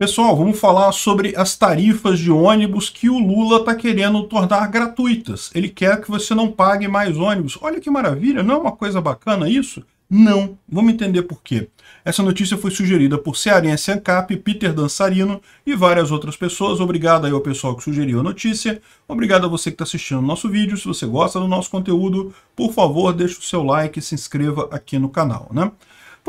Pessoal, vamos falar sobre as tarifas de ônibus que o Lula está querendo tornar gratuitas. Ele quer que você não pague mais ônibus. Olha que maravilha, não é uma coisa bacana isso? Não. Vamos entender por quê. Essa notícia foi sugerida por Cearense Ancap, Peter Dançarino e várias outras pessoas. Obrigado aí ao pessoal que sugeriu a notícia. Obrigado a você que está assistindo o nosso vídeo. Se você gosta do nosso conteúdo, por favor, deixe o seu like e se inscreva aqui no canal. Né?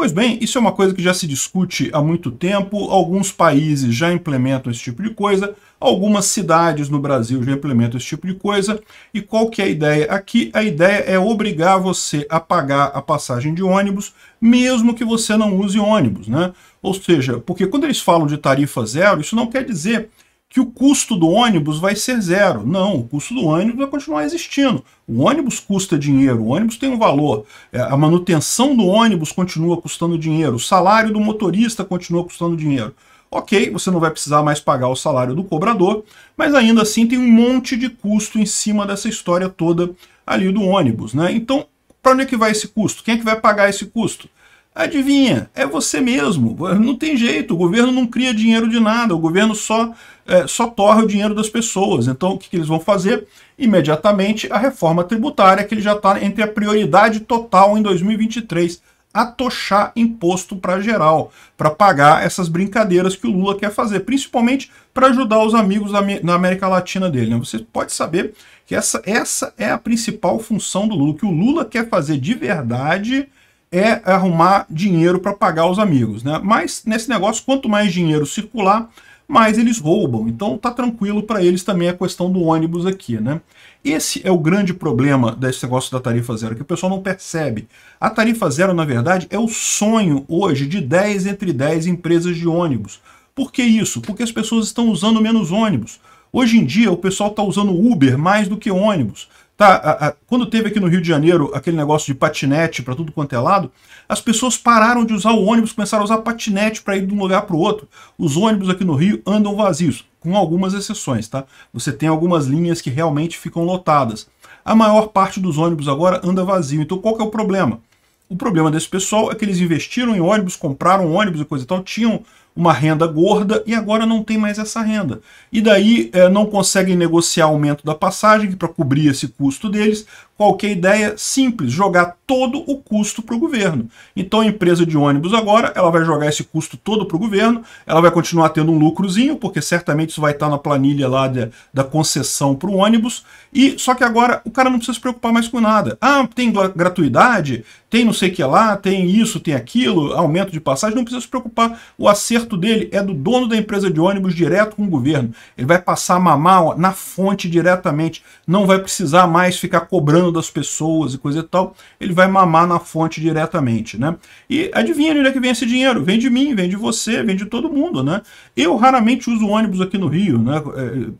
Pois bem, isso é uma coisa que já se discute há muito tempo, alguns países já implementam esse tipo de coisa, algumas cidades no Brasil já implementam esse tipo de coisa, e qual que é a ideia? Aqui a ideia é obrigar você a pagar a passagem de ônibus, mesmo que você não use ônibus, né? Ou seja, porque quando eles falam de tarifa zero, isso não quer dizer que o custo do ônibus vai ser zero. Não, o custo do ônibus vai continuar existindo. O ônibus custa dinheiro, o ônibus tem um valor. É, a manutenção do ônibus continua custando dinheiro, o salário do motorista continua custando dinheiro. Ok, você não vai precisar mais pagar o salário do cobrador, mas ainda assim tem um monte de custo em cima dessa história toda ali do ônibus. Né? Então, para onde é que vai esse custo? Quem é que vai pagar esse custo? Adivinha, é você mesmo. Não tem jeito, o governo não cria dinheiro de nada, o governo só, é, só torre o dinheiro das pessoas. Então, o que, que eles vão fazer? Imediatamente, a reforma tributária, que ele já está entre a prioridade total em 2023 atochar imposto para geral, para pagar essas brincadeiras que o Lula quer fazer, principalmente para ajudar os amigos na América Latina dele. Né? Você pode saber que essa, essa é a principal função do Lula, que o Lula quer fazer de verdade é arrumar dinheiro para pagar os amigos, né? Mas nesse negócio, quanto mais dinheiro circular, mais eles roubam. Então tá tranquilo para eles também a questão do ônibus aqui, né? Esse é o grande problema desse negócio da tarifa zero, que o pessoal não percebe. A tarifa zero, na verdade, é o sonho hoje de 10 entre 10 empresas de ônibus. Por que isso? Porque as pessoas estão usando menos ônibus. Hoje em dia, o pessoal está usando Uber mais do que ônibus. Tá, a, a, quando teve aqui no Rio de Janeiro aquele negócio de patinete para tudo quanto é lado, as pessoas pararam de usar o ônibus, começaram a usar patinete para ir de um lugar para o outro. Os ônibus aqui no Rio andam vazios, com algumas exceções, tá? Você tem algumas linhas que realmente ficam lotadas. A maior parte dos ônibus agora anda vazio. Então qual que é o problema? O problema desse pessoal é que eles investiram em ônibus, compraram ônibus e coisa e tal, tinham uma renda gorda e agora não tem mais essa renda. E daí é, não conseguem negociar aumento da passagem para cobrir esse custo deles. Qualquer ideia simples, jogar todo o custo para o governo. Então a empresa de ônibus agora ela vai jogar esse custo todo para o governo, ela vai continuar tendo um lucrozinho, porque certamente isso vai estar tá na planilha lá de, da concessão para o ônibus. E só que agora o cara não precisa se preocupar mais com nada. Ah, tem gratuidade, tem não sei o que lá, tem isso, tem aquilo, aumento de passagem, não precisa se preocupar. O acerto dele é do dono da empresa de ônibus direto com o governo. Ele vai passar a mamar na fonte diretamente, não vai precisar mais ficar cobrando das pessoas e coisa e tal. Ele vai mamar na fonte diretamente, né? E adivinha onde é que vem esse dinheiro? Vem de mim, vem de você, vem de todo mundo, né? Eu raramente uso ônibus aqui no Rio, né?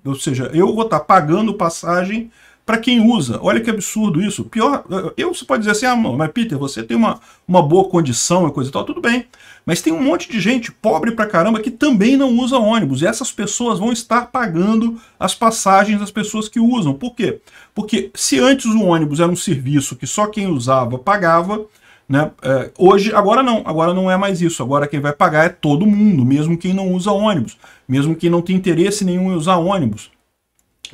É, ou seja, eu vou estar tá pagando passagem para quem usa. Olha que absurdo isso. Pior, eu você pode dizer assim, ah, mas Peter, você tem uma, uma boa condição e coisa e tal, tudo bem. Mas tem um monte de gente pobre pra caramba que também não usa ônibus. E essas pessoas vão estar pagando as passagens das pessoas que usam. Por quê? Porque se antes o ônibus era um serviço que só quem usava pagava, né? É, hoje, agora não, agora não é mais isso. Agora quem vai pagar é todo mundo, mesmo quem não usa ônibus, mesmo quem não tem interesse nenhum em usar ônibus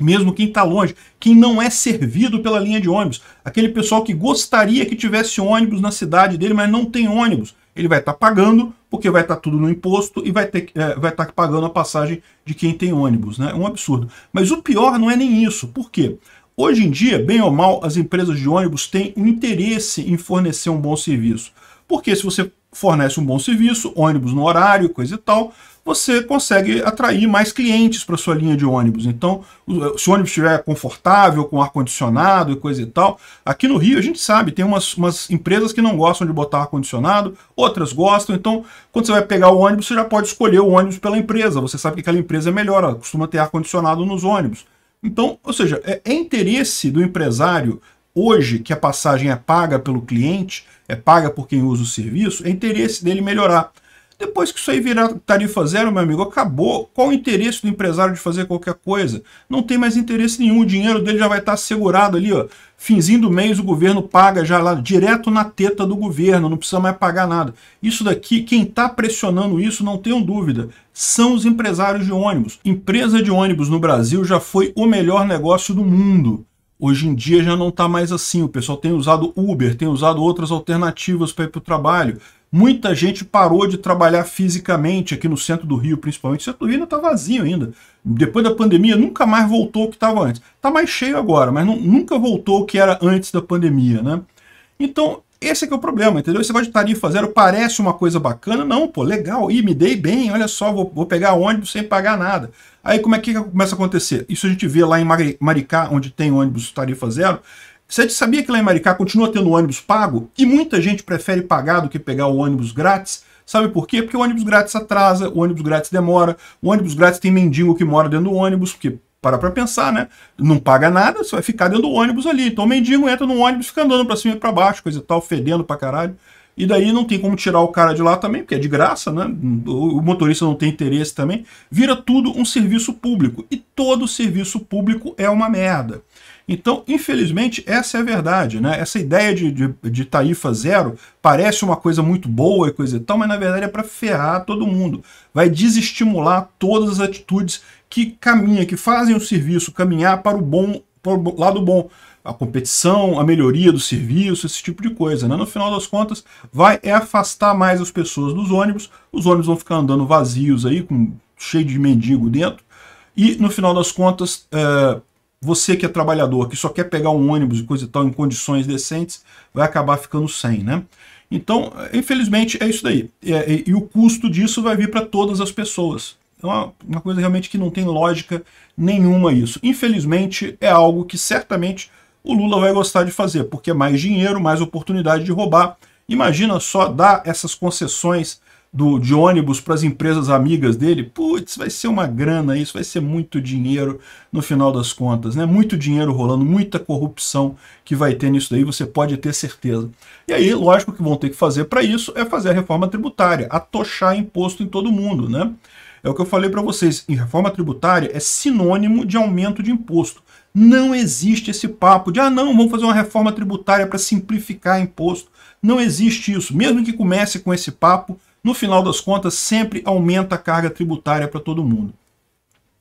mesmo quem está longe, quem não é servido pela linha de ônibus, aquele pessoal que gostaria que tivesse ônibus na cidade dele, mas não tem ônibus, ele vai estar tá pagando, porque vai estar tá tudo no imposto e vai é, estar tá pagando a passagem de quem tem ônibus, né? É um absurdo. Mas o pior não é nem isso, por quê? Hoje em dia, bem ou mal, as empresas de ônibus têm um interesse em fornecer um bom serviço. Porque se você fornece um bom serviço, ônibus no horário, coisa e tal, você consegue atrair mais clientes para sua linha de ônibus. Então, eh, se o ônibus estiver confortável, com ar-condicionado e coisa e tal, aqui no Rio a gente sabe, tem umas, umas empresas que não gostam de botar ar-condicionado, outras gostam. Então, quando você vai pegar o ônibus, você já pode escolher o ônibus pela empresa. Você sabe que aquela empresa é melhor, ela costuma ter ar-condicionado nos ônibus. Então, ou seja, é, é interesse do empresário hoje que a passagem é paga pelo cliente, é paga por quem usa o serviço, é interesse dele melhorar. Depois que isso aí virar tarifa zero, meu amigo, acabou. Qual o interesse do empresário de fazer qualquer coisa? Não tem mais interesse nenhum. O dinheiro dele já vai estar segurado ali, ó. Finzinho do mês, o governo paga já lá direto na teta do governo, não precisa mais pagar nada. Isso daqui, quem está pressionando isso, não tenham dúvida, são os empresários de ônibus. Empresa de ônibus no Brasil já foi o melhor negócio do mundo. Hoje em dia já não está mais assim. O pessoal tem usado Uber, tem usado outras alternativas para ir para o trabalho. Muita gente parou de trabalhar fisicamente aqui no centro do Rio, principalmente. O centro do Rio ainda está vazio ainda. Depois da pandemia, nunca mais voltou o que estava antes. Está mais cheio agora, mas não, nunca voltou o que era antes da pandemia. Né? Então, esse é que é o problema, entendeu? Esse negócio de tarifa zero parece uma coisa bacana, não, pô, legal, e me dei bem, olha só, vou, vou pegar ônibus sem pagar nada. Aí como é que começa a acontecer? Isso a gente vê lá em Maricá, onde tem ônibus tarifa zero, você sabia que lá em Maricá continua tendo ônibus pago? E muita gente prefere pagar do que pegar o ônibus grátis? Sabe por quê? Porque o ônibus grátis atrasa, o ônibus grátis demora, o ônibus grátis tem mendigo que mora dentro do ônibus, porque parar para pensar, né? Não paga nada, você vai é ficar dentro do ônibus ali. Então o mendigo entra no ônibus, fica andando para cima e para baixo, coisa e tal, fedendo para caralho. E daí não tem como tirar o cara de lá também, porque é de graça, né? O motorista não tem interesse também. Vira tudo um serviço público. E todo serviço público é uma merda. Então, infelizmente, essa é a verdade, né? Essa ideia de, de, de tarifa zero parece uma coisa muito boa e coisa e tal, mas na verdade é para ferrar todo mundo. Vai desestimular todas as atitudes que caminha, que fazem o serviço caminhar para o bom, para o lado bom, a competição, a melhoria do serviço, esse tipo de coisa. Né? No final das contas, vai é afastar mais as pessoas dos ônibus, os ônibus vão ficar andando vazios aí, com, cheio de mendigo dentro, e no final das contas, é, você que é trabalhador, que só quer pegar um ônibus e coisa e tal em condições decentes, vai acabar ficando sem, né? Então, infelizmente, é isso daí. E, é, e, e o custo disso vai vir para todas as pessoas. É uma, uma coisa realmente que não tem lógica nenhuma isso. Infelizmente, é algo que certamente o Lula vai gostar de fazer, porque é mais dinheiro, mais oportunidade de roubar. Imagina só dar essas concessões do, de ônibus para as empresas amigas dele, putz, vai ser uma grana isso, vai ser muito dinheiro no final das contas, né? Muito dinheiro rolando, muita corrupção que vai ter nisso daí, você pode ter certeza. E aí, lógico que vão ter que fazer para isso é fazer a reforma tributária, atochar imposto em todo mundo, né? É o que eu falei para vocês, em reforma tributária é sinônimo de aumento de imposto. Não existe esse papo de, ah, não, vamos fazer uma reforma tributária para simplificar imposto. Não existe isso. Mesmo que comece com esse papo, no final das contas, sempre aumenta a carga tributária para todo mundo.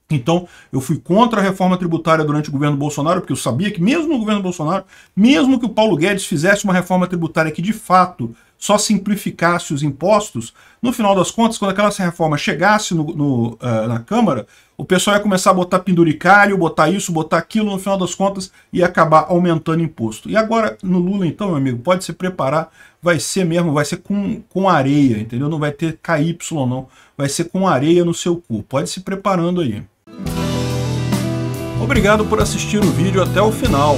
Então, eu fui contra a reforma tributária durante o governo Bolsonaro, porque eu sabia que mesmo no governo Bolsonaro, mesmo que o Paulo Guedes fizesse uma reforma tributária que de fato só simplificasse os impostos, no final das contas, quando aquela reforma chegasse no, no, uh, na Câmara, o pessoal ia começar a botar penduricalho, botar isso, botar aquilo, no final das contas ia acabar aumentando imposto. E agora, no Lula, então, meu amigo, pode se preparar, vai ser mesmo, vai ser com, com areia, entendeu? Não vai ter KY, não. Vai ser com areia no seu cu. Pode se preparando aí. Obrigado por assistir o vídeo até o final.